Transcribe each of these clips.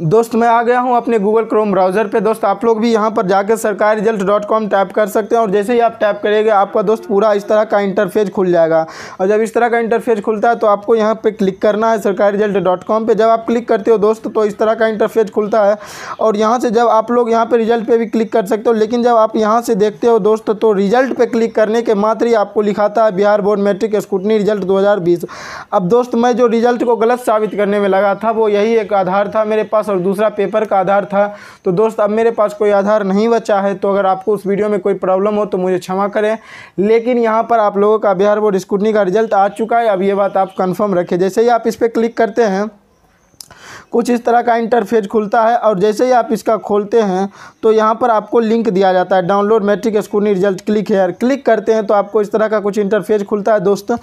दोस्त मैं आ गया हूं अपने गूगल क्रोम ब्राउज़र पे दोस्त आप लोग भी यहां पर जाकर सरकारी रिजल्ट डॉट कॉम टैप कर सकते हैं और जैसे ही आप टैप करेंगे आपका दोस्त पूरा इस तरह का इंटरफेस खुल जाएगा और जब इस तरह का इंटरफेस खुलता है तो आपको यहाँ पर क्लिक करना है सरकारी रिजल्ट डॉट कॉम पर जब आप क्लिक करते हो दोस्त तो इस तरह का इंटरफेस खुलता है और यहाँ से जब आप लोग यहाँ पर रिजल्ट पर भी क्लिक कर सकते हो लेकिन जब आप यहाँ से देखते हो दोस्त तो रिजल्ट पर क्लिक करने के मात्र ही आपको लिखाता है Bihar board matric scrutiny result दो अब दोस्त मैं जो रिजल्ट को गलत साबित करने में लगा था वो यही एक आधार था मेरे पास पास और दूसरा पेपर का आधार था तो दोस्त अब मेरे पास कोई आधार नहीं बचा है तो अगर आपको उस वीडियो में कोई प्रॉब्लम हो तो मुझे क्षमा करें लेकिन यहाँ पर आप लोगों का बिहार बोर्ड स्कूटनी का रिजल्ट आ चुका है अब ये बात आप कन्फर्म रखें जैसे ही आप इस पर क्लिक करते हैं कुछ इस तरह का इंटरफेस खुलता है और जैसे ही आप इसका खोलते हैं तो यहाँ पर आपको लिंक दिया जाता है download matric scrutiny result click here click करते हैं तो आपको इस तरह का कुछ इंटरफेस खुलता है दोस्त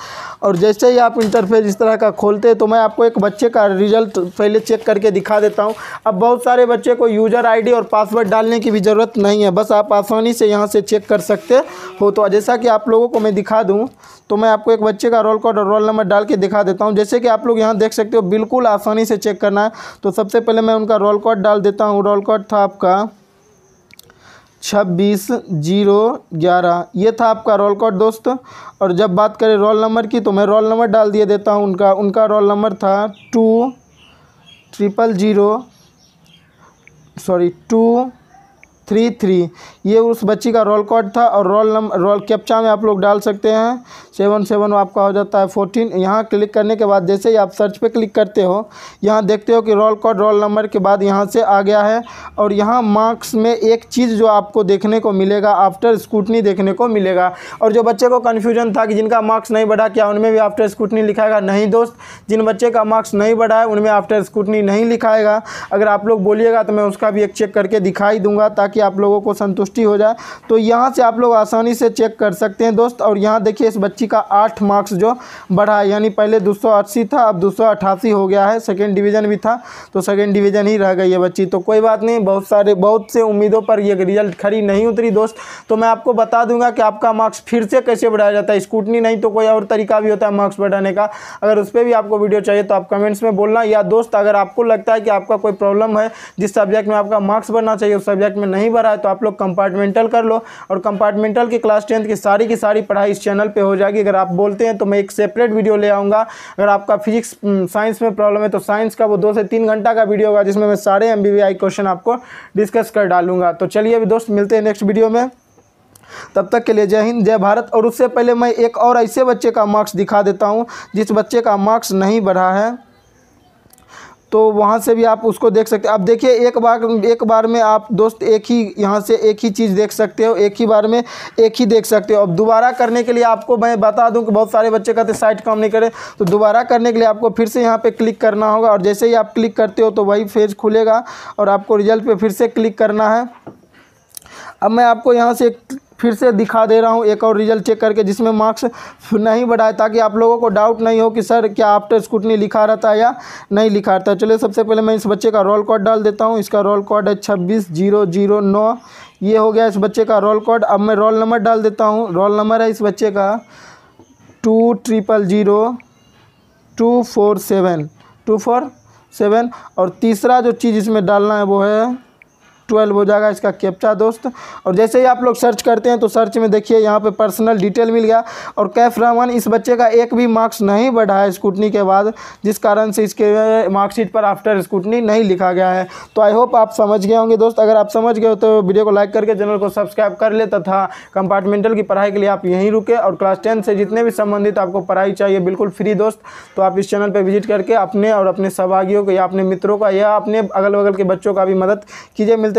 और जैसे ही आप इंटरफेस इस तरह का खोलते हैं तो मैं आपको एक बच्चे का रिजल्ट पहले चेक करके दिखा देता हूँ अब बहुत सारे बच्चे को यूज़र आई और पासवर्ड डालने की भी ज़रूरत नहीं है बस आप आसानी से यहाँ से चेक कर सकते हो तो जैसा कि आप लोगों को मैं दिखा दूँ तो मैं आपको एक बच्चे का रोल कोड और रोल नंबर डाल के दिखा देता हूँ जैसे कि आप लोग यहाँ देख सकते हो बिल्कुल आसानी से चेक करना है तो सबसे पहले मैं उनका रोल कोड डाल देता हूँ रोल कोड था आपका छब्बीस जीरो ग्यारह ये था आपका रोल कोड दोस्त और जब बात करें रोल नंबर की तो मैं रोल नंबर डाल दिए देता हूँ उनका उनका रोल नंबर था two triple zero sorry two three three ये उस बच्ची का रोल कोड था और रोल नंबर रोल कैप्चा में आप लोग डाल सकते हैं सेवन सेवन आपका हो जाता है फोर्टीन यहाँ क्लिक करने के बाद जैसे ही आप सर्च पे क्लिक करते हो यहाँ देखते हो कि रोल कोड रोल नंबर के बाद यहाँ से आ गया है और यहाँ मार्क्स में एक चीज़ जो आपको देखने को मिलेगा आफ्टर स्कूटनी देखने को मिलेगा और जो बच्चे को कन्फ्यूजन था कि जिनका मार्क्स नहीं बढ़ा क्या उनमें भी आफ्टर स्कूटनी लिखाएगा नहीं दोस्त जिन बच्चे का मार्क्स नहीं बढ़ा है उनमें आफ्टर स्कूटनी नहीं लिखाएगा अगर आप लोग बोलिएगा तो मैं उसका भी एक चेक करके दिखाई दूंगा ताकि ताकि आप लोगों को संतुष्टि हो जाए तो यहाँ से आप लोग आसानी से चेक कर सकते हैं दोस्त और यहाँ देखिए इस बच्ची का आठ मार्क्स जो बढ़ा यानी पहले दो था अब दो हो गया है सेकेंड डिवीज़न भी था तो सेकेंड डिवीज़न ही रह गई है बच्ची तो कोई बात नहीं बहुत सारे बहुत से उम्मीदों पर यह रिजल्ट खड़ी नहीं उतरी दोस्त तो मैं आपको बता दूंगा कि आपका मार्क्स फिर से कैसे बढ़ाया जाता है स्कूटनी नहीं तो कोई और तरीका भी होता है मार्क्स बढ़ाने का अगर उस पर भी आपको वीडियो चाहिए तो आप कमेंट्स में बोलना या दोस्त अगर आपको लगता है कि आपका कोई प्रॉब्लम है जिस सब्जेक्ट में आपका मार्क्स बढ़ना चाहिए उस सब्जेक्ट में नहीं नहीं भरा है तो आप लोग कंपार्टमेंटल कर लो और कंपार्टमेंटल की क्लास टेंथ की सारी की सारी पढ़ाई इस चैनल पर हो जाएगी अगर आप बोलते हैं तो मैं एक सेपरेट वीडियो ले आऊँगा अगर आपका फिजिक्स हम्म, साइंस में प्रॉब्लम है तो साइंस का वो दो से तीन घंटा का वीडियो होगा जिसमें मैं सारे एम क्वेश्चन आपको डिस्कस कर डालूंगा तो चलिए अभी दोस्त मिलते हैं नेक्स्ट वीडियो में तब तक के लिए जय हिंद जय भारत और उससे पहले मैं एक और ऐसे बच्चे का मार्क्स दिखा देता हूँ जिस बच्चे का मार्क्स नहीं बढ़ा है तो वहाँ से भी आप उसको देख सकते आप देखिए एक बार एक बार में आप दोस्त एक ही यहाँ से एक ही चीज़ देख सकते हो एक ही बार में एक ही देख सकते हो अब दोबारा करने के लिए आपको मैं बता दूं कि बहुत सारे बच्चे कहते साइट काम नहीं करें तो दोबारा करने के लिए आपको फिर से यहाँ पर क्लिक करना होगा और जैसे ही आप क्लिक करते हो तो वही फेज खुलेगा और आपको रिजल्ट पर फिर से क्लिक करना है अब मैं आपको यहाँ से फिर से दिखा दे रहा हूँ एक और रिजल्ट चेक करके जिसमें मार्क्स नहीं बढ़ाए ताकि आप लोगों को डाउट नहीं हो कि सर क्या आफ्टर स्कूटनी लिखा रहता है या नहीं लिखा रहता है चलिए सबसे पहले मैं इस बच्चे का रोल कोड डाल देता हूँ इसका रोल कोड है छब्बीस जीरो जीरो नौ ये हो गया इस बच्चे का रोल कोड अब मैं रोल नंबर डाल देता हूँ रोल नंबर है इस बच्चे का two triple zero two four seven two four seven और तीसरा जो चीज़ इसमें डालना है वो है ट्वेल्व हो जाएगा इसका कैप्चा दोस्त और जैसे ही आप लोग सर्च करते हैं तो सर्च में देखिए यहाँ पे पर्सनल डिटेल मिल गया और कैफ रहमान इस बच्चे का एक भी मार्क्स नहीं बढ़ा है स्कूटनी के बाद जिस कारण से इसके मार्कशीट पर आफ्टर स्कूटनी नहीं लिखा गया है तो आई होप आप समझ गए होंगे दोस्त अगर आप समझ गए हो तो वीडियो को लाइक करके चैनल को सब्सक्राइब कर ले तथा कंपार्टमेंटल की पढ़ाई के लिए आप यहीं रुके और क्लास टेन से जितने भी संबंधित आपको पढ़ाई चाहिए बिल्कुल फ्री दोस्त तो आप इस चैनल पर विजिट करके अपने और अपने सहभागियों को या अपने मित्रों का या अपने अगल बगल के बच्चों का भी मदद कीजिए मिलते